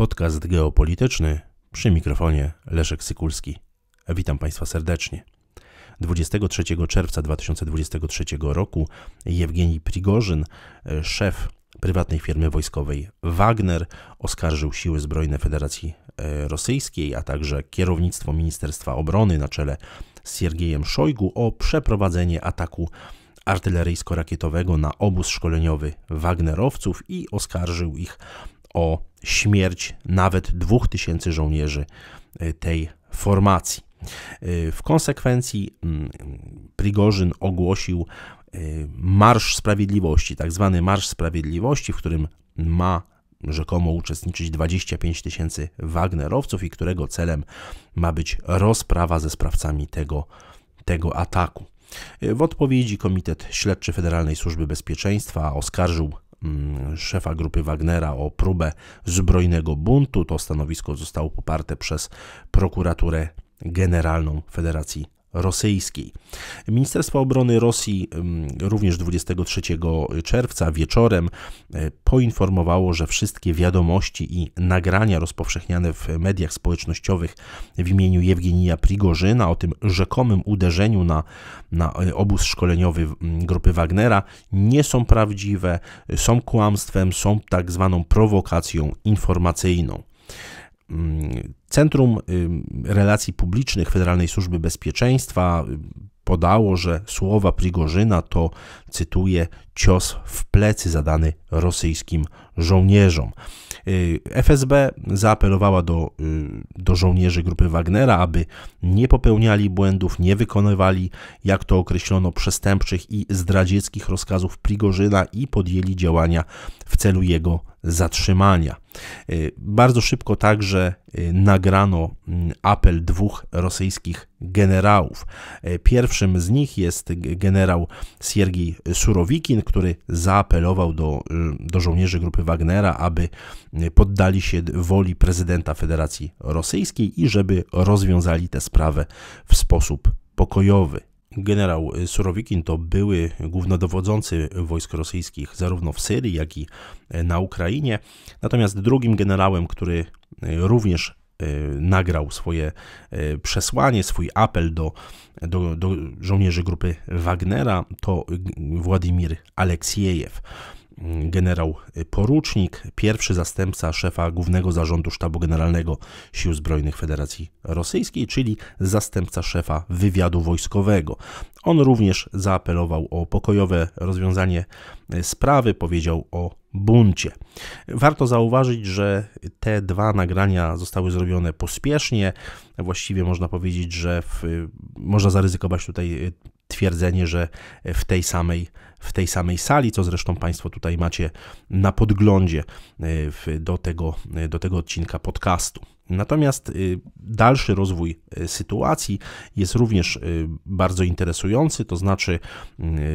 Podcast geopolityczny przy mikrofonie Leszek Sykulski. Witam Państwa serdecznie. 23 czerwca 2023 roku Jewgenij Prigorzyn, e, szef prywatnej firmy wojskowej Wagner, oskarżył siły zbrojne Federacji e, Rosyjskiej, a także kierownictwo Ministerstwa Obrony na czele z Siergiejem Szojgu o przeprowadzenie ataku artyleryjsko-rakietowego na obóz szkoleniowy Wagnerowców i oskarżył ich o śmierć nawet 2000 żołnierzy e, tej formacji. E, w konsekwencji mm, Prigorzyn ogłosił e, Marsz Sprawiedliwości, tak zwany Marsz Sprawiedliwości, w którym ma rzekomo uczestniczyć 25 tysięcy Wagnerowców i którego celem ma być rozprawa ze sprawcami tego, tego ataku. W odpowiedzi Komitet Śledczy Federalnej Służby Bezpieczeństwa oskarżył Mm, szefa grupy Wagnera o próbę zbrojnego buntu. To stanowisko zostało poparte przez prokuraturę Generalną Federacji rosyjskiej. Ministerstwo Obrony Rosji mm, również 23 czerwca wieczorem e, poinformowało, że wszystkie wiadomości i nagrania rozpowszechniane w mediach społecznościowych w imieniu Jewgenija Prigorzyna o tym rzekomym uderzeniu na, na e, obóz szkoleniowy mm, grupy Wagnera nie są prawdziwe, e, są kłamstwem, są tak zwaną prowokacją informacyjną. Y, centrum y, Relacji Publicznych Federalnej Służby Bezpieczeństwa y, podało, że słowa Prigorzyna to, cytuję, cios w plecy zadany rosyjskim żołnierzom. FSB zaapelowała do, do żołnierzy grupy Wagnera, aby nie popełniali błędów, nie wykonywali, jak to określono, przestępczych i zdradzieckich rozkazów Prigorzyna i podjęli działania w celu jego zatrzymania. Y, bardzo szybko także y, nagrano mm, apel dwóch rosyjskich generałów. Y, pierwszym z nich jest generał Siergiej Surowikin, który zaapelował do, do żołnierzy grupy Wagnera, aby poddali się woli prezydenta Federacji Rosyjskiej i żeby rozwiązali tę sprawę w sposób pokojowy. Generał Surowikin to były głównodowodzący wojsk rosyjskich zarówno w Syrii, jak i e, na Ukrainie. Natomiast drugim generałem, który e, również e, nagrał swoje przesłanie, swój apel do, do, do żołnierzy grupy Wagnera, to Władimir Aleksiejew generał y, porucznik, pierwszy zastępca szefa Głównego Zarządu Sztabu Generalnego Sił Zbrojnych Federacji Rosyjskiej, czyli zastępca szefa wywiadu wojskowego. On również zaapelował o pokojowe rozwiązanie y, sprawy, powiedział o buncie. Warto zauważyć, że te dwa nagrania zostały zrobione pospiesznie. Właściwie można powiedzieć, że w, y, można zaryzykować tutaj twierdzenie, że w tej samej w tej samej sali, co zresztą Państwo tutaj macie na podglądzie e, do tego, e, do tego odcinka podcastu. Natomiast e, dalszy rozwój sytuacji jest również bardzo interesujący, to znaczy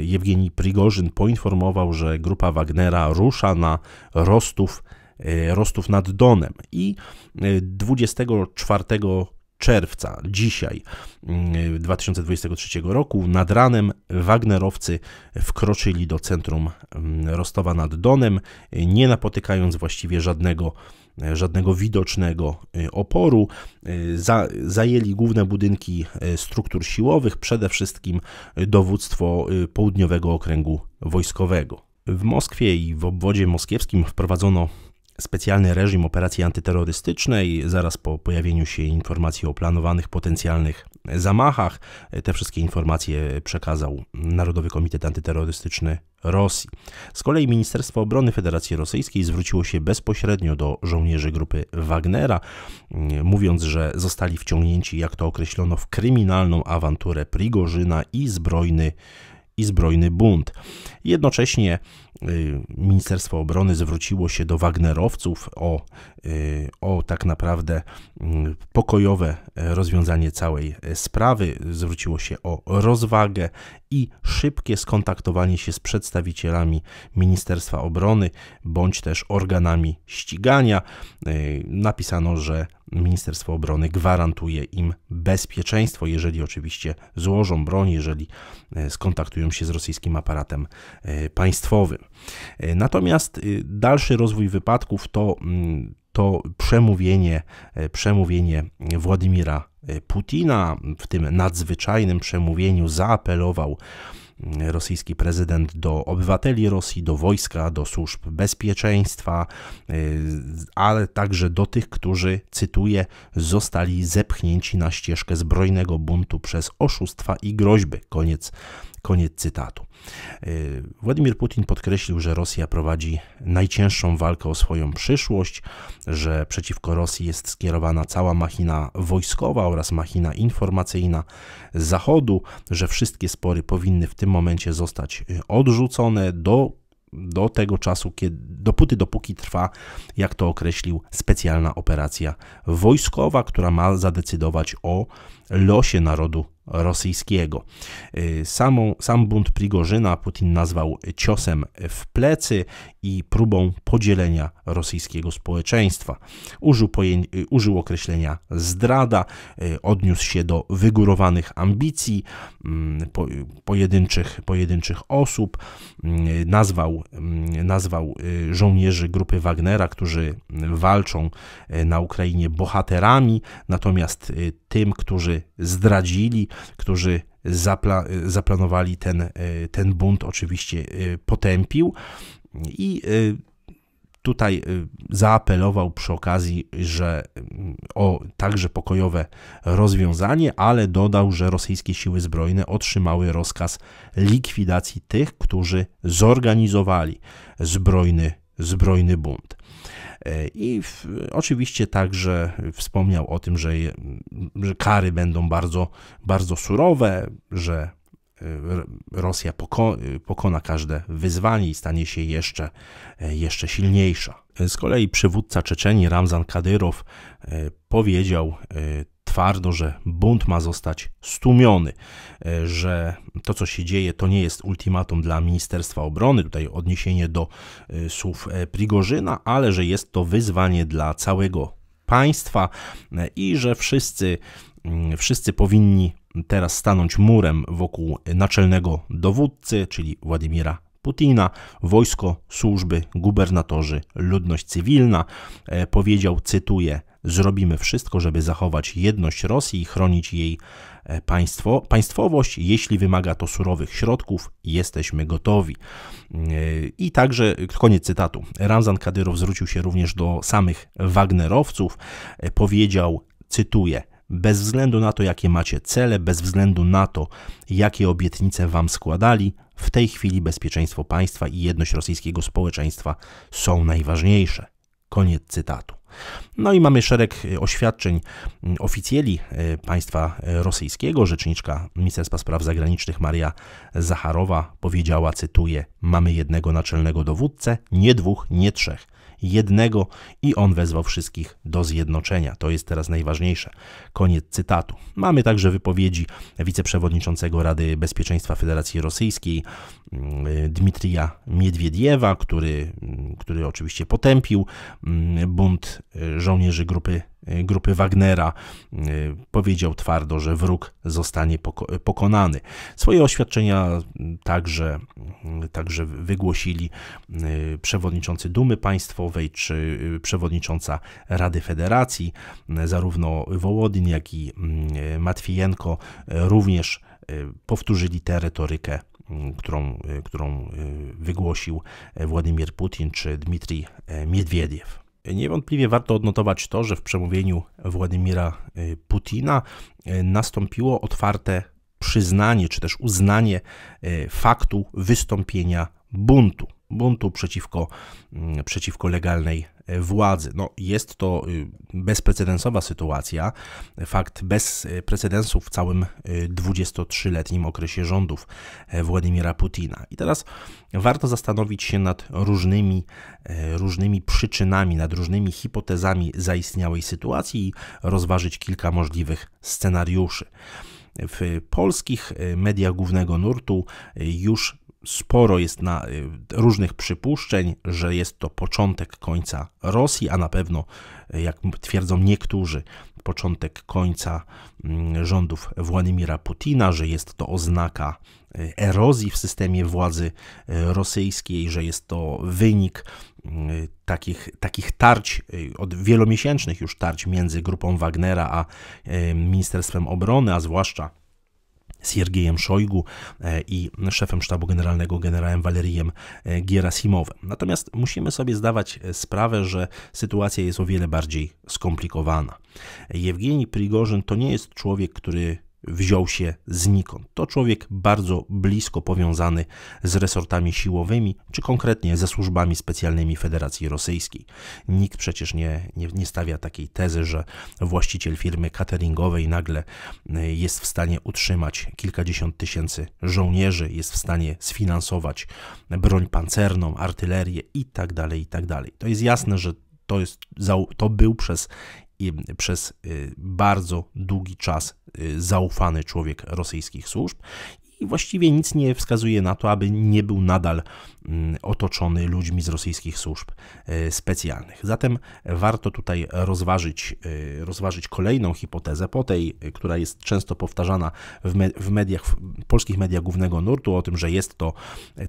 Jewgeni Prigorzyn poinformował, że grupa Wagnera rusza na Rostów Rostów nad Donem i 24 czerwca, dzisiaj 2023 mm, roku, nad ranem Wagnerowcy wkroczyli do centrum mm, Rostowa nad Donem, nie napotykając właściwie żadnego e, żadnego widocznego e, oporu. E, za, zajęli główne budynki struktur siłowych, przede wszystkim dowództwo Południowego Okręgu Wojskowego. W Moskwie i w obwodzie moskiewskim wprowadzono specjalny reżim operacji antyterrorystycznej. Zaraz po pojawieniu się informacji o planowanych potencjalnych zamachach, te wszystkie informacje przekazał Narodowy Komitet Antyterrorystyczny Rosji. Z kolei Ministerstwo Obrony Federacji Rosyjskiej zwróciło się bezpośrednio do żołnierzy grupy Wagnera, mm, mówiąc, że zostali wciągnięci, jak to określono, w kryminalną awanturę Prigorzyna i zbrojny i zbrojny bunt. Jednocześnie y, Ministerstwo Obrony zwróciło się do Wagnerowców o, y, o tak naprawdę mm, pokojowe rozwiązanie całej y, sprawy, zwróciło się o rozwagę i szybkie skontaktowanie się z przedstawicielami Ministerstwa Obrony bądź też organami ścigania. Napisano, że Ministerstwo Obrony gwarantuje im bezpieczeństwo, jeżeli oczywiście złożą broń, jeżeli e, skontaktują się z rosyjskim aparatem e, państwowym. E, natomiast dalszy rozwój wypadków to mm, to przemówienie, przemówienie Władimira Putina w tym nadzwyczajnym przemówieniu zaapelował rosyjski prezydent do obywateli Rosji, do wojska, do służb bezpieczeństwa, y, ale także do tych, którzy, cytuję, zostali zepchnięci na ścieżkę zbrojnego buntu przez oszustwa i groźby. Koniec, koniec cytatu. Y, Władimir Putin podkreślił, że Rosja prowadzi najcięższą walkę o swoją przyszłość, że przeciwko Rosji jest skierowana cała machina wojskowa oraz machina informacyjna Zachodu, że wszystkie spory powinny w tym momencie zostać y, odrzucone do do tego czasu, kiedy, dopóty, dopóki trwa, jak to określił, specjalna operacja wojskowa, która ma zadecydować o losie narodu rosyjskiego. Y, samą, sam bunt Prigorzyna Putin nazwał ciosem w plecy i próbą podzielenia rosyjskiego społeczeństwa. Użył, poję- y, użył określenia zdrada, y, odniósł się do wygórowanych ambicji mm, po, pojedynczych, pojedynczych osób, nazwał, nazwał żołnierzy grupy Wagnera, którzy walczą na Ukrainie bohaterami, natomiast tym, którzy zdradzili, którzy zapla zaplanowali ten, e, ten bunt, oczywiście e, potępił i e, tutaj zaapelował przy okazji, że mm, o także pokojowe rozwiązanie, ale dodał, że rosyjskie siły zbrojne otrzymały rozkaz likwidacji tych, którzy zorganizowali zbrojny, zbrojny bunt. I w, oczywiście także wspomniał o tym, że, że kary będą bardzo, bardzo surowe, że e, Rosja poko pokona każde wyzwanie i stanie się jeszcze, e, jeszcze silniejsza. E, z kolei przywódca Czeczeni Ramzan Kadyrow powiedział twardo, że bunt ma zostać stłumiony, e, że to, co się dzieje, to nie jest ultimatum dla Ministerstwa Obrony, tutaj odniesienie do e, słów e, Prigorzyna, ale że jest to wyzwanie dla całego państwa i że wszyscy, mm, wszyscy powinni teraz stanąć murem wokół naczelnego dowódcy, czyli Władimira Putina, wojsko, służby, gubernatorzy, ludność cywilna. Powiedział, cytuję, Zrobimy wszystko, żeby zachować jedność Rosji i chronić jej e, państwo, państwowość. Jeśli wymaga to surowych środków, jesteśmy gotowi. E, I także, koniec cytatu. Ramzan Kadyrow zwrócił się również do samych Wagnerowców. E, powiedział, cytuję, bez względu na to, jakie macie cele, bez względu na to, jakie obietnice wam składali, w tej chwili bezpieczeństwo państwa i jedność rosyjskiego społeczeństwa są najważniejsze. Koniec cytatu. No i mamy szereg e, oświadczeń mm, oficjeli e, państwa e, rosyjskiego. Rzeczniczka Ministerstwa Spraw Zagranicznych Maria Zacharowa powiedziała, cytuję, mamy jednego naczelnego dowódcę, nie dwóch, nie trzech jednego i on wezwał wszystkich do zjednoczenia. To jest teraz najważniejsze. Koniec cytatu. Mamy także wypowiedzi wiceprzewodniczącego Rady Bezpieczeństwa Federacji Rosyjskiej mm, Dmitrija Miedwiediewa, który, mm, który oczywiście potępił mm, bunt e, żołnierzy grupy E, grupy Wagnera e, powiedział twardo, że wróg zostanie pokonany. Swoje oświadczenia także, mm, także wygłosili e, przewodniczący Dumy Państwowej czy przewodnicząca Rady Federacji, zarówno Wołodyń jak i mm, Matwijenko również powtórzyli tę retorykę mm, którą, którą wygłosił Władimir Putin czy Dmitrij Miedwiediew. Niewątpliwie warto odnotować to, że w przemówieniu Władimira y, Putina y, nastąpiło otwarte przyznanie czy też uznanie y, faktu wystąpienia buntu buntu przeciwko, mm, przeciwko legalnej E, władzy. No, jest to y, bezprecedensowa sytuacja, fakt bez e, precedensu w całym 23-letnim e, okresie rządów Władimira Putina. I teraz warto zastanowić się nad różnymi, różnymi przyczynami, nad różnymi hipotezami zaistniałej sytuacji i rozważyć kilka możliwych scenariuszy. W polskich mediach głównego nurtu już sporo jest na y, różnych przypuszczeń, że jest to początek końca Rosji, a na pewno, y, jak twierdzą niektórzy, początek końca mm, rządów Władimira Putina, że jest to oznaka y, erozji w systemie władzy rosyjskiej, że jest to wynik takich, takich tarć, od wielomiesięcznych już tarć między grupą Wagnera a Ministerstwem Obrony, a zwłaszcza Siergiejem Szojgu e, i szefem sztabu generalnego generałem Walerijem e, Gierasimowem. Natomiast musimy sobie zdawać e, sprawę, że sytuacja jest o wiele bardziej skomplikowana. Jewgeni Prigorzyn to nie jest człowiek, który wziął się znikąd. To człowiek bardzo blisko powiązany z resortami siłowymi, czy konkretnie ze służbami specjalnymi Federacji Rosyjskiej. Nikt przecież nie, nie, nie stawia takiej tezy, że właściciel firmy cateringowej nagle y, jest w stanie utrzymać kilkadziesiąt tysięcy żołnierzy, jest w stanie sfinansować broń pancerną, artylerię itd. Tak itd. Tak to jest jasne, że to, jest, to był przez przez y, bardzo długi czas y, zaufany człowiek rosyjskich służb i właściwie nic nie wskazuje na to, aby nie był nadal Mm, otoczony ludźmi z rosyjskich służb e, specjalnych. Zatem warto tutaj rozważyć, e, rozważyć kolejną hipotezę po tej, e, która jest często powtarzana w, mediach, w polskich mediach głównego nurtu, o tym, że jest to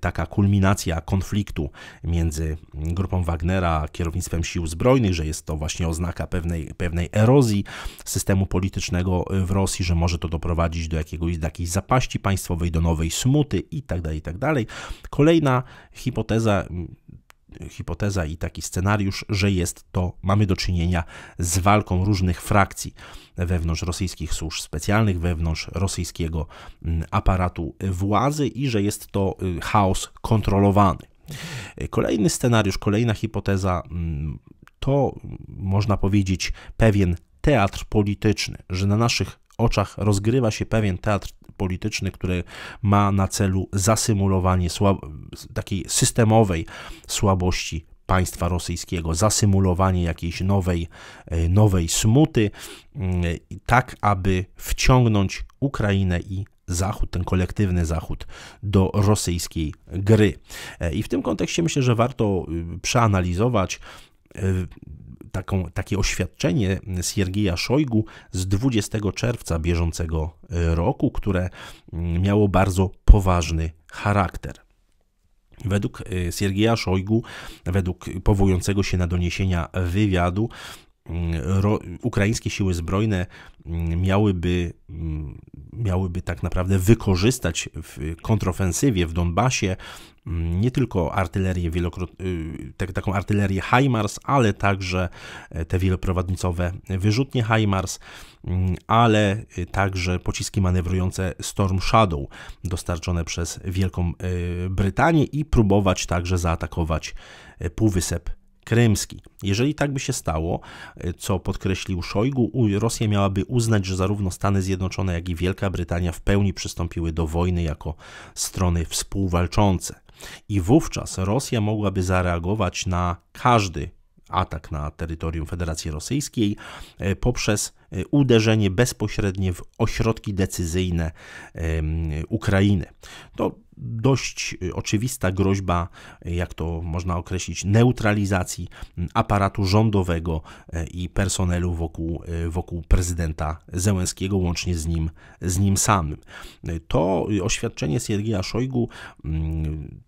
taka kulminacja konfliktu między grupą Wagnera, kierownictwem sił zbrojnych, że jest to właśnie oznaka pewnej, pewnej erozji systemu politycznego w Rosji, że może to doprowadzić do jakiegoś, jakiejś zapaści państwowej, do nowej smuty itd., tak itd. Tak Kolejna hipoteza, hipoteza i taki scenariusz, że jest to, mamy do czynienia z walką różnych frakcji wewnątrz rosyjskich służb specjalnych, wewnątrz rosyjskiego mm, aparatu władzy i że jest to y, chaos kontrolowany. Kolejny scenariusz, kolejna hipoteza mm, to mm, można powiedzieć pewien teatr polityczny, że na naszych oczach rozgrywa się pewien teatr polityczny, który ma na celu zasymulowanie takiej systemowej słabości państwa rosyjskiego, zasymulowanie jakiejś nowej, e, nowej smuty, mm, tak aby wciągnąć Ukrainę i Zachód, ten kolektywny Zachód do rosyjskiej gry. E, I w tym kontekście myślę, że warto y, przeanalizować e, taką, takie oświadczenie Siergieja Szojgu z 20 czerwca bieżącego roku, które mm, miało bardzo poważny charakter. Według y, Siergieja Szojgu, według powołującego się na doniesienia wywiadu, Mm, ro, ukraińskie siły zbrojne mm, miałyby, mm, miałyby tak naprawdę wykorzystać w kontrofensywie w Donbasie nie tylko artylerię y, tak, taką artylerię HIMARS, ale także e, te wieloprowadnicowe wyrzutnie HIMARS, ale y, także pociski manewrujące Storm Shadow dostarczone przez Wielką y, Brytanię i próbować także zaatakować e, półwysep krymski. Jeżeli tak by się stało, e, co podkreślił Szojgu, Rosja miałaby uznać, że zarówno Stany Zjednoczone, jak i Wielka Brytania w pełni przystąpiły do wojny jako strony współwalczące. I wówczas Rosja mogłaby zareagować na każdy atak na terytorium Federacji Rosyjskiej e, poprzez Y, uderzenie bezpośrednie w ośrodki decyzyjne Ukrainy. To dość y, oczywista groźba, jak to można określić, neutralizacji aparatu rządowego e, i personelu wokół, e, wokół prezydenta Zełenskiego, łącznie z nim, z nim samym. E, to oświadczenie Siergieja Szojgu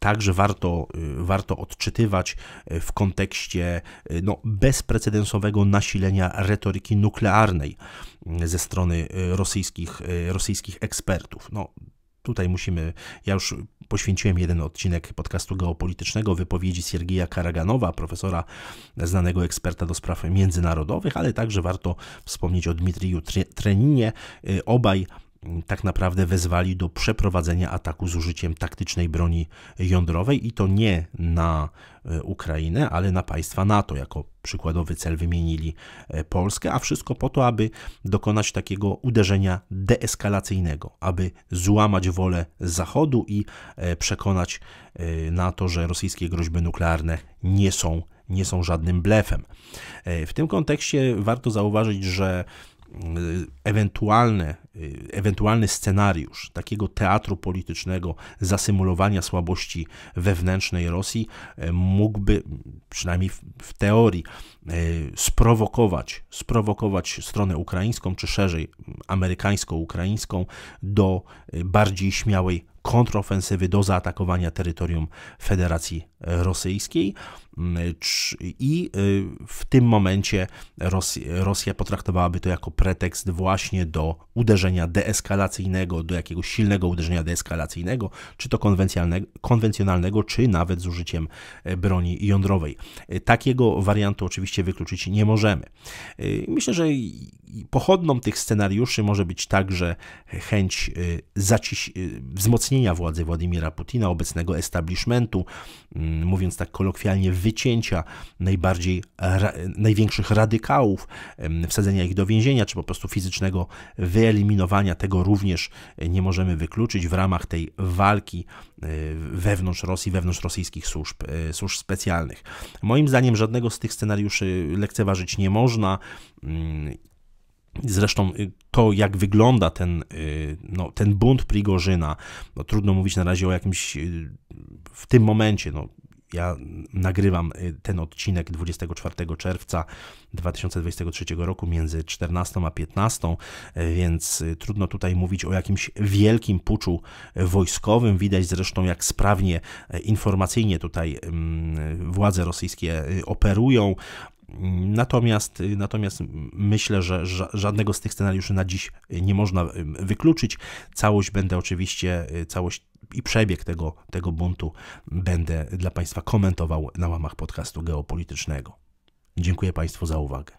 także warto, warto odczytywać w kontekście no, bezprecedensowego nasilenia retoryki nuklearnej E, ze strony e, rosyjskich, e, rosyjskich ekspertów. No, tutaj musimy, ja już poświęciłem jeden odcinek podcastu geopolitycznego wypowiedzi Siergija Karaganowa, profesora znanego eksperta do spraw międzynarodowych, ale także warto wspomnieć o Dmitriju Treninie. Obaj tak naprawdę wezwali do przeprowadzenia ataku z użyciem taktycznej broni jądrowej i to nie na e, Ukrainę, ale na państwa NATO. Jako przykładowy cel wymienili e, Polskę, a wszystko po to, aby dokonać takiego uderzenia deeskalacyjnego, aby złamać wolę Zachodu i e, przekonać NATO, że rosyjskie groźby nuklearne nie są, nie są żadnym blefem. W tym kontekście warto zauważyć, że Y, ewentualne, y, ewentualny scenariusz takiego teatru politycznego, zasymulowania słabości wewnętrznej Rosji y, mógłby, przynajmniej w, w teorii, sprowokować, sprowokować stronę ukraińską, czy szerzej amerykańsko-ukraińską, do bardziej śmiałej kontrofensywy, do zaatakowania terytorium Federacji rosyjskiej mm, i y, w tym momencie Rosja potraktowałaby to jako pretekst właśnie do uderzenia deeskalacyjnego, do jakiegoś silnego uderzenia deeskalacyjnego, czy to konwencjonalnego, czy nawet z użyciem e, broni jądrowej. E, takiego wariantu oczywiście wykluczyć nie możemy. E, myślę, że pochodną tych scenariuszy może być także chęć wzmocnienia władzy Władimira Putina, obecnego establishmentu, mm, Mm, mówiąc tak kolokwialnie, wycięcia najbardziej, ra, największych radykałów, mm, wsadzenia ich do więzienia, czy po prostu fizycznego wyeliminowania, tego również nie możemy wykluczyć w ramach tej walki y, wewnątrz Rosji, wewnątrz rosyjskich służb, y, służb specjalnych. Moim zdaniem żadnego z tych scenariuszy lekceważyć nie można. Mm, zresztą y, to, jak wygląda ten, no, ten bunt Prigorzyna, no, trudno mówić na razie o jakimś w tym momencie, no, ja nagrywam y, ten odcinek 24 czerwca 2023 roku między 14 a 15, y, więc y, trudno tutaj mówić o jakimś wielkim puczu wojskowym. Widać zresztą, jak sprawnie informacyjnie tutaj mm, władze rosyjskie operują. Natomiast, natomiast myślę, że żadnego z tych scenariuszy na dziś nie można wykluczyć. Całość będę oczywiście, e, całość i przebieg tego, tego buntu będę dla Państwa komentował na łamach podcastu geopolitycznego. Dziękuję Państwu za uwagę.